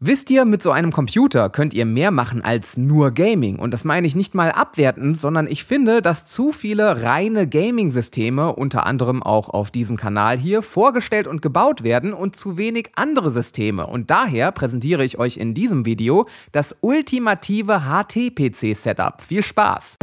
Wisst ihr, mit so einem Computer könnt ihr mehr machen als nur Gaming. Und das meine ich nicht mal abwertend, sondern ich finde, dass zu viele reine Gaming-Systeme, unter anderem auch auf diesem Kanal hier, vorgestellt und gebaut werden und zu wenig andere Systeme. Und daher präsentiere ich euch in diesem Video das ultimative HT-PC-Setup. Viel Spaß!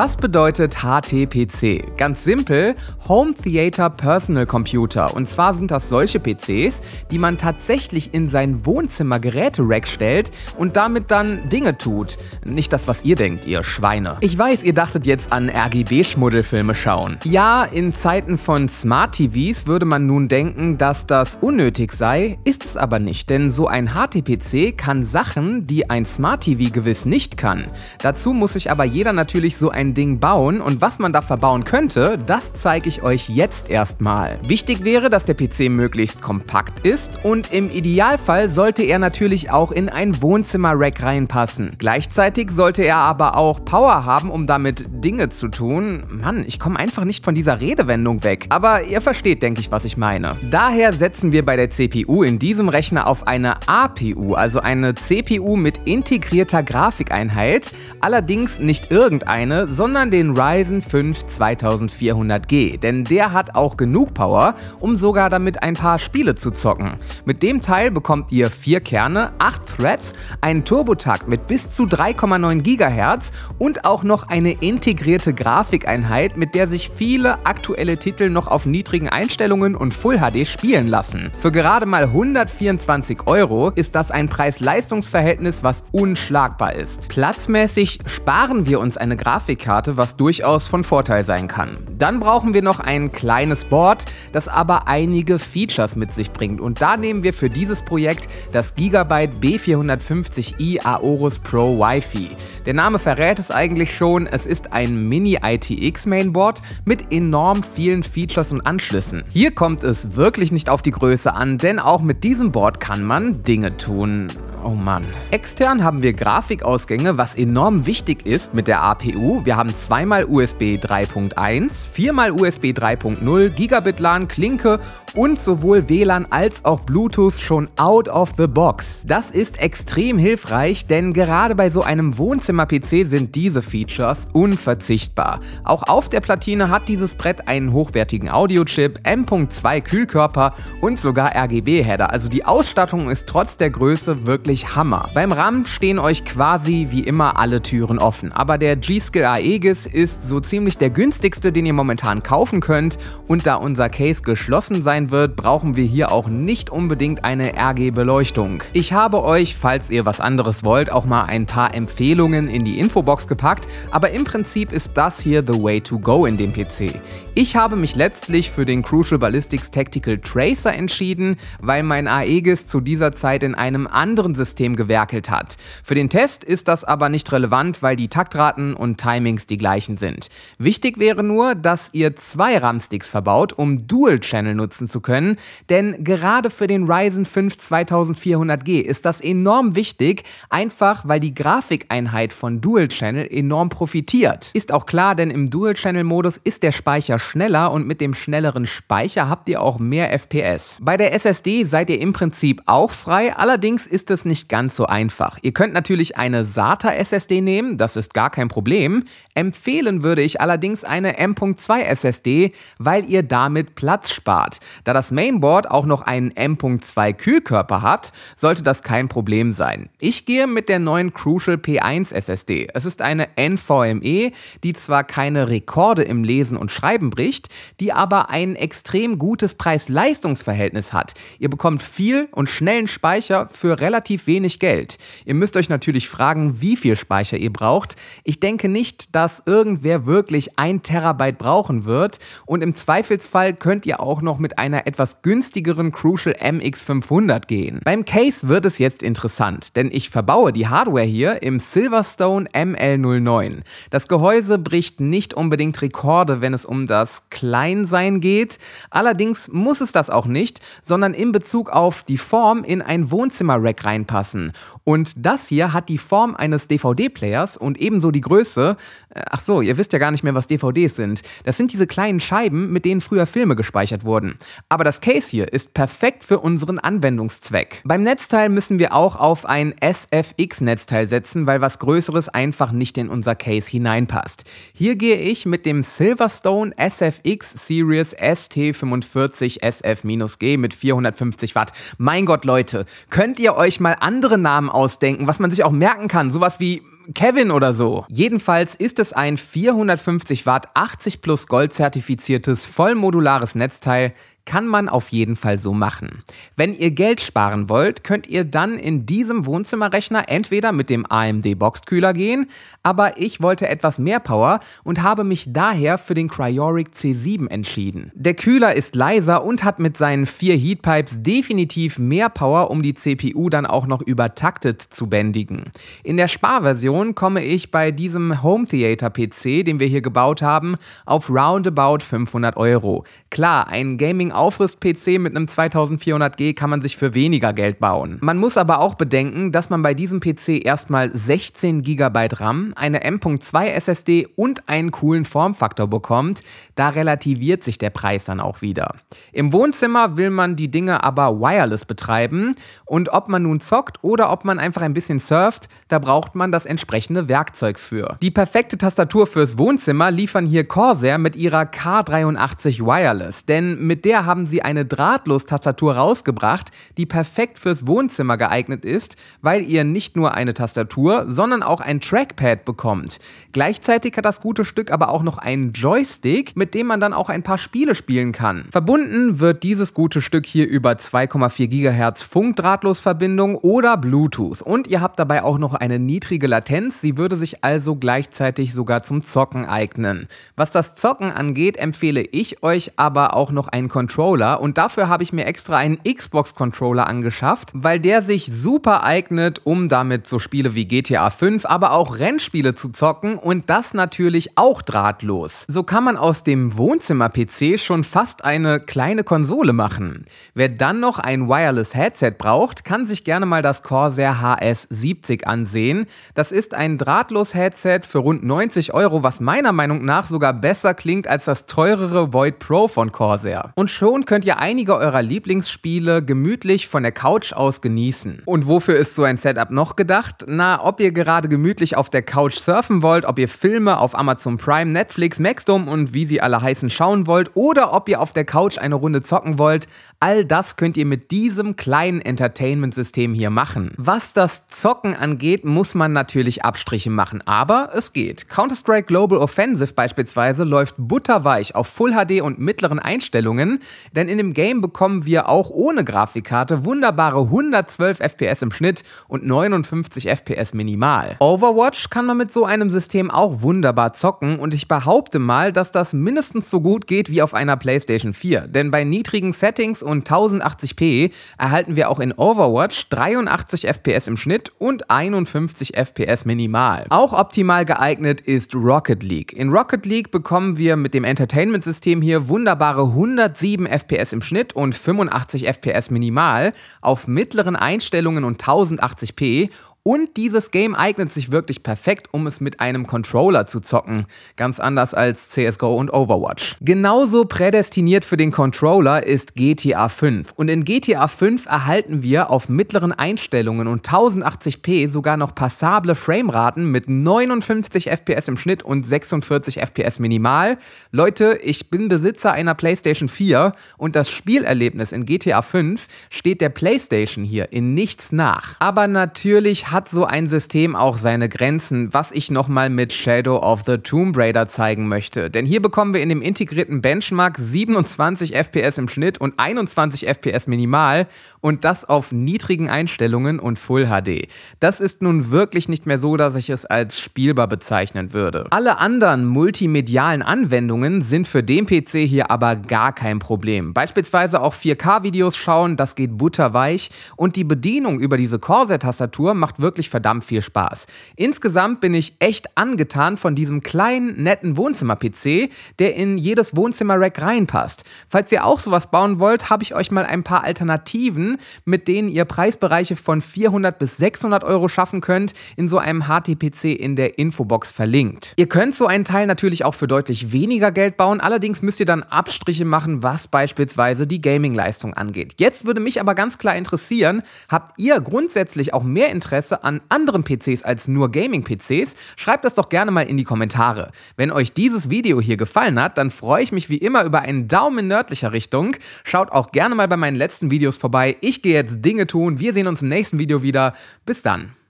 Was bedeutet HTPC? Ganz simpel, Home Theater Personal Computer. Und zwar sind das solche PCs, die man tatsächlich in sein Wohnzimmer Geräte-Rack stellt und damit dann Dinge tut. Nicht das, was ihr denkt, ihr Schweine. Ich weiß, ihr dachtet jetzt an RGB-Schmuddelfilme schauen. Ja, in Zeiten von Smart TVs würde man nun denken, dass das unnötig sei, ist es aber nicht, denn so ein HTPC kann Sachen, die ein Smart TV gewiss nicht kann. Dazu muss sich aber jeder natürlich so ein ein Ding bauen und was man da verbauen könnte, das zeige ich euch jetzt erstmal. Wichtig wäre, dass der PC möglichst kompakt ist und im Idealfall sollte er natürlich auch in ein Wohnzimmer-Rack reinpassen. Gleichzeitig sollte er aber auch Power haben, um damit Dinge zu tun. Mann, ich komme einfach nicht von dieser Redewendung weg. Aber ihr versteht, denke ich, was ich meine. Daher setzen wir bei der CPU in diesem Rechner auf eine APU, also eine CPU mit integrierter Grafikeinheit, allerdings nicht irgendeine, sondern den Ryzen 5 2400G, denn der hat auch genug Power, um sogar damit ein paar Spiele zu zocken. Mit dem Teil bekommt ihr vier Kerne, acht Threads, einen Turbotakt mit bis zu 3,9 GHz und auch noch eine integrierte Grafikeinheit, mit der sich viele aktuelle Titel noch auf niedrigen Einstellungen und Full HD spielen lassen. Für gerade mal 124 Euro ist das ein Preis-Leistungs-Verhältnis, was unschlagbar ist. Platzmäßig sparen wir uns eine Grafikkarte Karte, was durchaus von Vorteil sein kann. Dann brauchen wir noch ein kleines Board, das aber einige Features mit sich bringt und da nehmen wir für dieses Projekt das Gigabyte B450i Aorus Pro Wi-Fi. Der Name verrät es eigentlich schon, es ist ein Mini-ITX Mainboard mit enorm vielen Features und Anschlüssen. Hier kommt es wirklich nicht auf die Größe an, denn auch mit diesem Board kann man Dinge tun. Oh Mann. Extern haben wir Grafikausgänge, was enorm wichtig ist mit der APU. Wir haben zweimal USB 3.1, viermal USB 3.0, Gigabit LAN, Klinke und sowohl WLAN als auch Bluetooth schon out of the box. Das ist extrem hilfreich, denn gerade bei so einem Wohnzimmer-PC sind diese Features unverzichtbar. Auch auf der Platine hat dieses Brett einen hochwertigen Audiochip, M.2 Kühlkörper und sogar RGB-Header. Also die Ausstattung ist trotz der Größe wirklich wirklich Hammer. Beim RAM stehen euch quasi wie immer alle Türen offen, aber der G-Skill Aegis ist so ziemlich der günstigste, den ihr momentan kaufen könnt und da unser Case geschlossen sein wird, brauchen wir hier auch nicht unbedingt eine RG-Beleuchtung. Ich habe euch, falls ihr was anderes wollt, auch mal ein paar Empfehlungen in die Infobox gepackt, aber im Prinzip ist das hier the way to go in dem PC. Ich habe mich letztlich für den Crucial Ballistics Tactical Tracer entschieden, weil mein Aegis zu dieser Zeit in einem anderen System gewerkelt hat. Für den Test ist das aber nicht relevant, weil die Taktraten und Timings die gleichen sind. Wichtig wäre nur, dass ihr zwei RAM-Sticks verbaut, um Dual-Channel nutzen zu können, denn gerade für den Ryzen 5 2400G ist das enorm wichtig, einfach weil die Grafikeinheit von Dual-Channel enorm profitiert. Ist auch klar, denn im Dual-Channel-Modus ist der Speicher schneller und mit dem schnelleren Speicher habt ihr auch mehr FPS. Bei der SSD seid ihr im Prinzip auch frei, allerdings ist es nicht ganz so einfach. Ihr könnt natürlich eine SATA SSD nehmen, das ist gar kein Problem. Empfehlen würde ich allerdings eine M.2 SSD, weil ihr damit Platz spart. Da das Mainboard auch noch einen M.2 Kühlkörper hat, sollte das kein Problem sein. Ich gehe mit der neuen Crucial P1 SSD. Es ist eine NVMe, die zwar keine Rekorde im Lesen und Schreiben bricht, die aber ein extrem gutes Preis-Leistungs-Verhältnis hat. Ihr bekommt viel und schnellen Speicher für relativ relativ wenig Geld. Ihr müsst euch natürlich fragen, wie viel Speicher ihr braucht. Ich denke nicht, dass irgendwer wirklich ein Terabyte brauchen wird und im Zweifelsfall könnt ihr auch noch mit einer etwas günstigeren Crucial MX500 gehen. Beim Case wird es jetzt interessant, denn ich verbaue die Hardware hier im Silverstone ML09. Das Gehäuse bricht nicht unbedingt Rekorde, wenn es um das Kleinsein geht. Allerdings muss es das auch nicht, sondern in Bezug auf die Form in ein Wohnzimmerrack rack reinpassen. Und das hier hat die Form eines DVD-Players und ebenso die Größe. Äh, ach so, ihr wisst ja gar nicht mehr, was DVDs sind. Das sind diese kleinen Scheiben, mit denen früher Filme gespeichert wurden. Aber das Case hier ist perfekt für unseren Anwendungszweck. Beim Netzteil müssen wir auch auf ein SFX-Netzteil setzen, weil was Größeres einfach nicht in unser Case hineinpasst. Hier gehe ich mit dem Silverstone SFX Series ST45 SF-G mit 450 Watt. Mein Gott, Leute, könnt ihr euch mal andere Namen ausdenken, was man sich auch merken kann. Sowas wie Kevin oder so. Jedenfalls ist es ein 450 Watt 80 plus Gold zertifiziertes vollmodulares Netzteil, kann man auf jeden Fall so machen. Wenn ihr Geld sparen wollt, könnt ihr dann in diesem Wohnzimmerrechner entweder mit dem AMD Boxkühler gehen, aber ich wollte etwas mehr Power und habe mich daher für den Cryoric C7 entschieden. Der Kühler ist leiser und hat mit seinen vier Heatpipes definitiv mehr Power, um die CPU dann auch noch übertaktet zu bändigen. In der Sparversion komme ich bei diesem Home Theater PC, den wir hier gebaut haben, auf roundabout 500 Euro. Klar, ein Gaming Aufriss-PC mit einem 2400G kann man sich für weniger Geld bauen. Man muss aber auch bedenken, dass man bei diesem PC erstmal 16 GB RAM, eine M.2 SSD und einen coolen Formfaktor bekommt. Da relativiert sich der Preis dann auch wieder. Im Wohnzimmer will man die Dinge aber wireless betreiben und ob man nun zockt oder ob man einfach ein bisschen surft, da braucht man das entsprechende Werkzeug für. Die perfekte Tastatur fürs Wohnzimmer liefern hier Corsair mit ihrer K83 Wireless, denn mit der Bisher haben sie eine Drahtlos-Tastatur rausgebracht, die perfekt fürs Wohnzimmer geeignet ist, weil ihr nicht nur eine Tastatur, sondern auch ein Trackpad bekommt. Gleichzeitig hat das gute Stück aber auch noch einen Joystick, mit dem man dann auch ein paar Spiele spielen kann. Verbunden wird dieses gute Stück hier über 2,4 GHz Funkdrahtlosverbindung oder Bluetooth. Und ihr habt dabei auch noch eine niedrige Latenz, sie würde sich also gleichzeitig sogar zum Zocken eignen. Was das Zocken angeht, empfehle ich euch aber auch noch ein Controller und dafür habe ich mir extra einen Xbox Controller angeschafft, weil der sich super eignet, um damit so Spiele wie GTA 5, aber auch Rennspiele zu zocken und das natürlich auch drahtlos. So kann man aus dem Wohnzimmer-PC schon fast eine kleine Konsole machen. Wer dann noch ein Wireless Headset braucht, kann sich gerne mal das Corsair HS70 ansehen. Das ist ein drahtlos Headset für rund 90 Euro, was meiner Meinung nach sogar besser klingt als das teurere Void Pro von Corsair. Und schon könnt ihr einige eurer Lieblingsspiele gemütlich von der Couch aus genießen. Und wofür ist so ein Setup noch gedacht? Na, ob ihr gerade gemütlich auf der Couch surfen wollt, ob ihr Filme auf Amazon Prime, Netflix, Maxdome und wie sie alle heißen schauen wollt oder ob ihr auf der Couch eine Runde zocken wollt, all das könnt ihr mit diesem kleinen Entertainment-System hier machen. Was das Zocken angeht, muss man natürlich Abstriche machen, aber es geht. Counter-Strike Global Offensive beispielsweise läuft butterweich auf Full HD und mittleren Einstellungen, denn in dem Game bekommen wir auch ohne Grafikkarte wunderbare 112 FPS im Schnitt und 59 FPS minimal. Overwatch kann man mit so einem System auch wunderbar zocken und ich behaupte mal, dass das mindestens so gut geht wie auf einer PlayStation 4, denn bei niedrigen Settings und 1080p erhalten wir auch in Overwatch 83 FPS im Schnitt und 51 FPS minimal. Auch optimal geeignet ist Rocket League. In Rocket League bekommen wir mit dem Entertainment-System hier wunderbare 107 7 FPS im Schnitt und 85 FPS minimal auf mittleren Einstellungen und 1080p und dieses Game eignet sich wirklich perfekt, um es mit einem Controller zu zocken. Ganz anders als CSGO und Overwatch. Genauso prädestiniert für den Controller ist GTA 5. Und in GTA 5 erhalten wir auf mittleren Einstellungen und 1080p sogar noch passable Frameraten mit 59 FPS im Schnitt und 46 FPS minimal. Leute, ich bin Besitzer einer PlayStation 4 und das Spielerlebnis in GTA 5 steht der PlayStation hier in nichts nach. Aber natürlich hat hat so ein System auch seine Grenzen, was ich nochmal mit Shadow of the Tomb Raider zeigen möchte. Denn hier bekommen wir in dem integrierten Benchmark 27 FPS im Schnitt und 21 FPS minimal und das auf niedrigen Einstellungen und Full HD. Das ist nun wirklich nicht mehr so, dass ich es als spielbar bezeichnen würde. Alle anderen multimedialen Anwendungen sind für den PC hier aber gar kein Problem. Beispielsweise auch 4K-Videos schauen, das geht butterweich und die Bedienung über diese Corsair-Tastatur macht macht wirklich verdammt viel Spaß. Insgesamt bin ich echt angetan von diesem kleinen, netten Wohnzimmer-PC, der in jedes Wohnzimmer-Rack reinpasst. Falls ihr auch sowas bauen wollt, habe ich euch mal ein paar Alternativen, mit denen ihr Preisbereiche von 400 bis 600 Euro schaffen könnt, in so einem HTPC in der Infobox verlinkt. Ihr könnt so einen Teil natürlich auch für deutlich weniger Geld bauen, allerdings müsst ihr dann Abstriche machen, was beispielsweise die Gaming-Leistung angeht. Jetzt würde mich aber ganz klar interessieren, habt ihr grundsätzlich auch mehr Interesse Interesse an anderen PCs als nur Gaming-PCs? Schreibt das doch gerne mal in die Kommentare. Wenn euch dieses Video hier gefallen hat, dann freue ich mich wie immer über einen Daumen in nördlicher Richtung. Schaut auch gerne mal bei meinen letzten Videos vorbei. Ich gehe jetzt Dinge tun. Wir sehen uns im nächsten Video wieder. Bis dann.